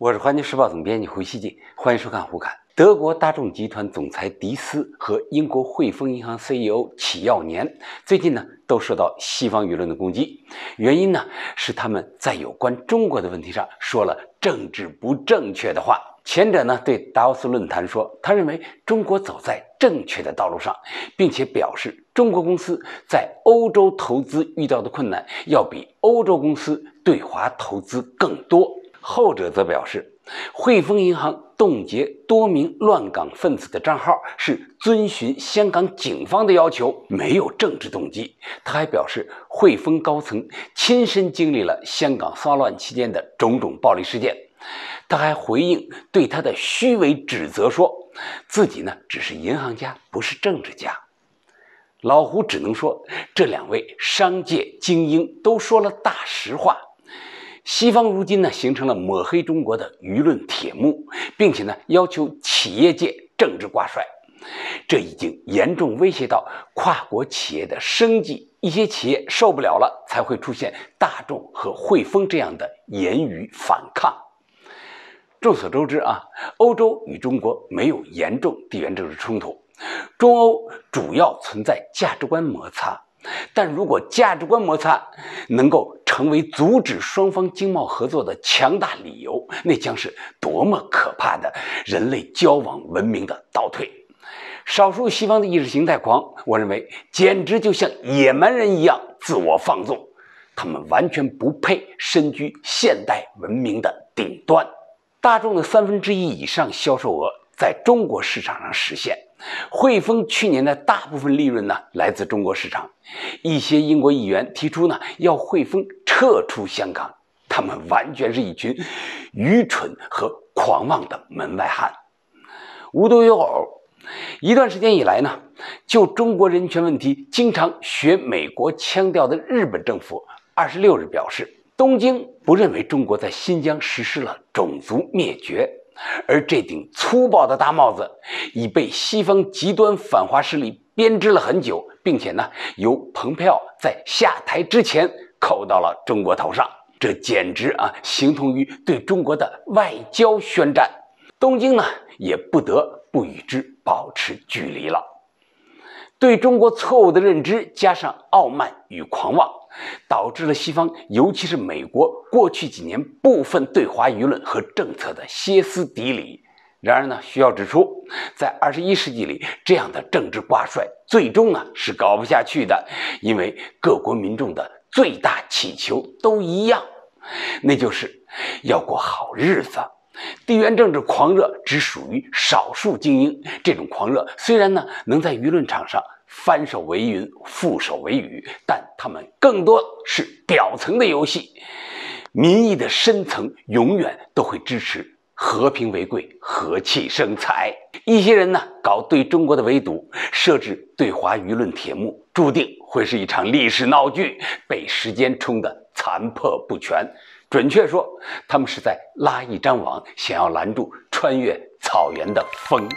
我是环球时报总编辑胡锡进，欢迎收看《胡侃》。德国大众集团总裁迪斯和英国汇丰银行 CEO 启耀年最近呢都受到西方舆论的攻击，原因呢是他们在有关中国的问题上说了政治不正确的话。前者呢对达沃斯论坛说，他认为中国走在正确的道路上，并且表示中国公司在欧洲投资遇到的困难，要比欧洲公司对华投资更多。后者则表示，汇丰银行冻结多名乱港分子的账号是遵循香港警方的要求，没有政治动机。他还表示，汇丰高层亲身经历了香港骚乱期间的种种暴力事件。他还回应对他的虚伪指责，说自己呢只是银行家，不是政治家。老胡只能说，这两位商界精英都说了大实话。西方如今呢，形成了抹黑中国的舆论铁幕，并且呢，要求企业界政治挂帅，这已经严重威胁到跨国企业的生计。一些企业受不了了，才会出现大众和汇丰这样的言语反抗。众所周知啊，欧洲与中国没有严重地缘政治冲突，中欧主要存在价值观摩擦。但如果价值观摩擦能够，成为阻止双方经贸合作的强大理由，那将是多么可怕的人类交往文明的倒退！少数西方的意识形态狂，我认为简直就像野蛮人一样自我放纵，他们完全不配身居现代文明的顶端。大众的三分之一以上销售额在中国市场上实现，汇丰去年的大部分利润呢来自中国市场。一些英国议员提出呢要汇丰。撤出香港，他们完全是一群愚蠢和狂妄的门外汉。无独有偶，一段时间以来呢，就中国人权问题经常学美国腔调的日本政府，二十六日表示，东京不认为中国在新疆实施了种族灭绝，而这顶粗暴的大帽子已被西方极端反华势力编织了很久，并且呢，由蓬佩奥在下台之前。扣到了中国头上，这简直啊，形同于对中国的外交宣战。东京呢，也不得不与之保持距离了。对中国错误的认知加上傲慢与狂妄，导致了西方，尤其是美国过去几年部分对华舆论和政策的歇斯底里。然而呢，需要指出，在二十一世纪里，这样的政治挂帅最终呢是搞不下去的，因为各国民众的。最大祈求都一样，那就是要过好日子。地缘政治狂热只属于少数精英，这种狂热虽然呢能在舆论场上翻手为云覆手为雨，但他们更多是表层的游戏，民意的深层永远都会支持。和平为贵，和气生财。一些人呢，搞对中国的围堵，设置对华舆论铁幕，注定会是一场历史闹剧，被时间冲得残破不全。准确说，他们是在拉一张网，想要拦住穿越草原的风。